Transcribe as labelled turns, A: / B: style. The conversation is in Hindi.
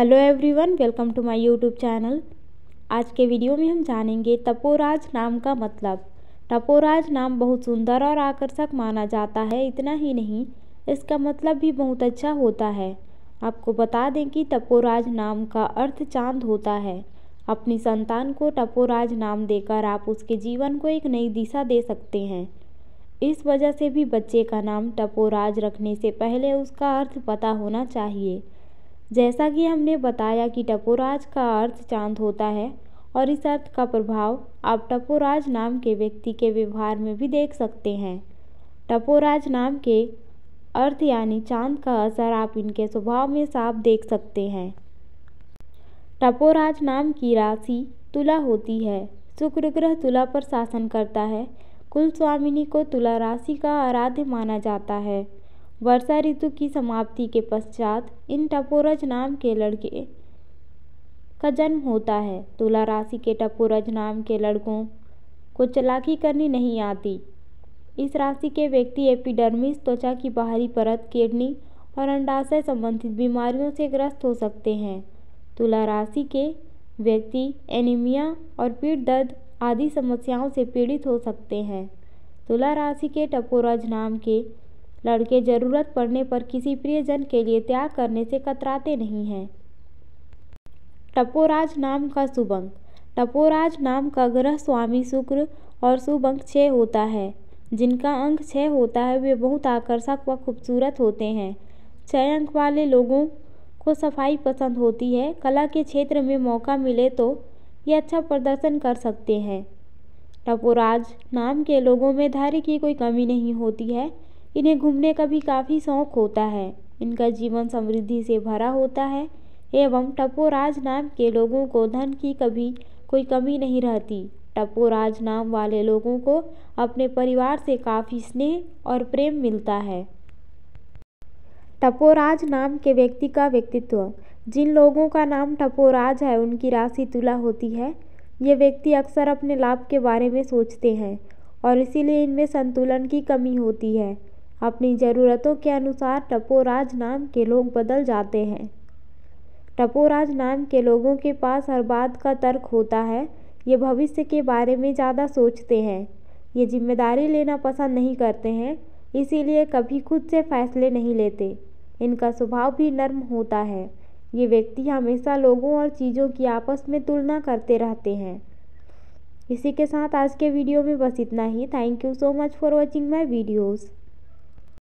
A: hello everyone welcome to my YouTube channel आज के वीडियो में हम जानेंगे तपोराज नाम का मतलब तपोराज नाम बहुत सुंदर और आकर्षक माना जाता है इतना ही नहीं इसका मतलब भी बहुत अच्छा होता है आपको बता दें कि तपोराज नाम का अर्थ चांद होता है अपनी संतान को टपोराज नाम देकर आप उसके जीवन को एक नई दिशा दे सकते हैं इस वजह से भी बच्चे का नाम टपोराज रखने से पहले उसका अर्थ पता होना चाहिए जैसा कि हमने बताया कि टपोराज का अर्थ चाँद होता है और इस अर्थ का प्रभाव आप टपोराज नाम के व्यक्ति के व्यवहार में भी देख सकते हैं टपोराज नाम के अर्थ यानी चांद का असर आप इनके स्वभाव में साफ देख सकते हैं टपोराज नाम की राशि तुला होती है शुक्र ग्रह तुला पर शासन करता है कुल स्वामिनी को तुला राशि का आराध्य माना जाता है वर्षा ऋतु की समाप्ति के पश्चात इन टपोरज नाम के लड़के का जन्म होता है तुला राशि के टपोरज नाम के लड़कों को चलाकी करनी नहीं आती इस राशि के व्यक्ति एपिडर्मिस त्वचा की बाहरी परत किडनी और अंडाशय संबंधित बीमारियों से ग्रस्त हो सकते हैं तुला राशि के व्यक्ति एनीमिया और पीठ दर्द आदि समस्याओं से पीड़ित हो सकते हैं तुला राशि के टपोरज नाम के लड़के ज़रूरत पड़ने पर किसी प्रियजन के लिए त्याग करने से कतराते नहीं हैं टपोराज नाम का सुबंक टपोराज नाम का ग्रह स्वामी शुक्र और सुबंक छः होता है जिनका अंक छः होता है वे बहुत आकर्षक व खूबसूरत होते हैं छः अंक वाले लोगों को सफाई पसंद होती है कला के क्षेत्र में मौका मिले तो ये अच्छा प्रदर्शन कर सकते हैं टपोराज नाम के लोगों में धैर्य की कोई कमी नहीं होती है इन्हें घूमने का भी काफ़ी शौक होता है इनका जीवन समृद्धि से भरा होता है एवं टपोराज नाम के लोगों को धन की कभी कोई कमी नहीं रहती टपोराज नाम वाले लोगों को अपने परिवार से काफ़ी स्नेह और प्रेम मिलता है टपोराज नाम के व्यक्ति का व्यक्तित्व जिन लोगों का नाम टपोराज है उनकी राशि तुला होती है ये व्यक्ति अक्सर अपने लाभ के बारे में सोचते हैं और इसीलिए इनमें संतुलन की कमी होती है अपनी ज़रूरतों के अनुसार टपोराज नाम के लोग बदल जाते हैं टपोराज नाम के लोगों के पास हर बात का तर्क होता है ये भविष्य के बारे में ज़्यादा सोचते हैं ये जिम्मेदारी लेना पसंद नहीं करते हैं इसीलिए कभी खुद से फैसले नहीं लेते इनका स्वभाव भी नर्म होता है ये व्यक्ति हमेशा लोगों और चीज़ों की आपस में तुलना करते रहते हैं इसी के साथ आज के वीडियो में बस इतना ही thank you so much for watching my videos